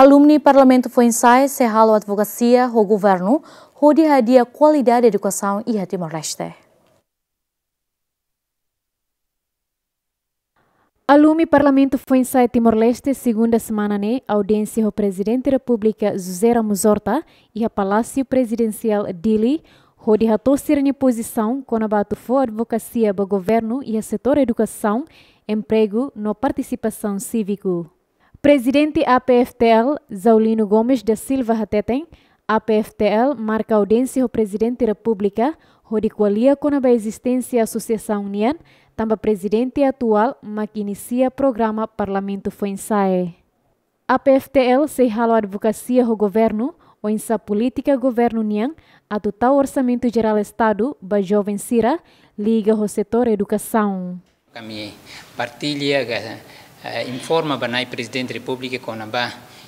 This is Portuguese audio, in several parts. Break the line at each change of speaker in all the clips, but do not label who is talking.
Alumni Parlamento Fuensai, Serralo Advocacia, o Governo, Rodi Radia Qualidade de Educação e a Timor-Leste. Alumni Parlamento Fuensai Timor-Leste, segunda semana, né, audiência o Presidente da República, José Ramos Horta, e a Palácio Presidencial Dili, Rodi Ratosir em posição, conabato batufo advocacia o governo e a setor educação, emprego, no participação cívico. Presidente APFTL, Zaulino Gomes da Silva Hatetem, APFTL marca audiência ao Presidente da República, onde qualia com a existência da Associação União, também Presidente atual, mas inicia programa Parlamento foi ensaio. APFTL se ralo advocacia ao governo, ou insa política governo União, a total orçamento geral Estado, ba jovem Sira, liga ao setor educação.
Kami partilha eh, informa banai presidente republike kona ba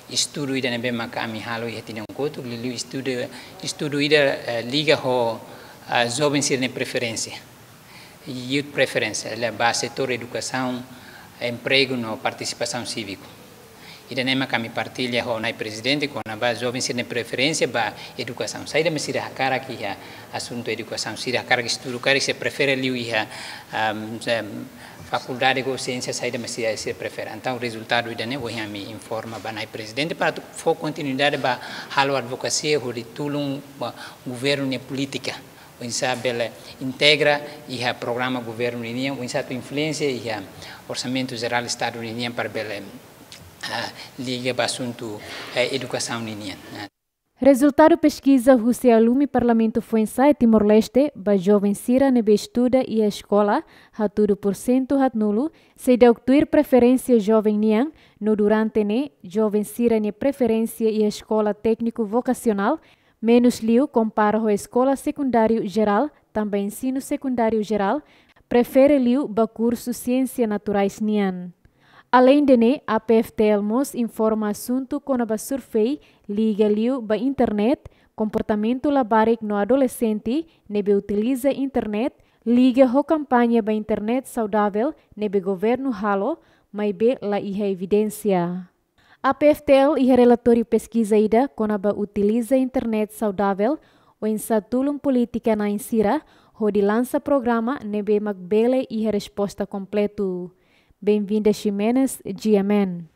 istudu ida nebe makami halo i hati nangkotuk lilu estudo istudu ida eh, liga ho jovem eh, sirne preferência youth preference ela ba setor educação emprego no participação cívico ida nema kami partilha ho nai presidente kona ba jovem sirne preferência ba educação saída da sira cara ki ha assunto educação sira cara que estudo cara se prefere liu ha faculdade de ciência da mas se se prefere então o resultado ida né hoje me informa banai presidente para for continuidade ba a advocacia o tulung governo e política o Isabel integra e o programa governo união o Insato influência e o orçamento geral estado união para Belém ah, liga para assunto educação eh, união
Resultado pesquisa Rússia alume parlamento Fuensa e Timor-Leste, ba jovem Sira nebe estuda e a escola, haturo por cento hat nulo, se de preferência jovem nian, no durante ne, jovem Sira ne preferência e a escola técnico vocacional, menos liu compara a escola secundário geral, também ensino secundário geral, prefere liu ba curso ciência naturais nian. Além dene, a PFTL mos informa assunto com a survey liga liu ba internet, comportamento labarik no adolescente, nebe utiliza internet, liga ho campanha ba internet saudável, nebe governo halo, maibe la iha evidência. A PFTL e relatório pesquisa ida conaba utiliza internet saudável o insatulum política na insira, ho lança programa nebe magbele e resposta completo. Bem-vinda Ximenes de Amém.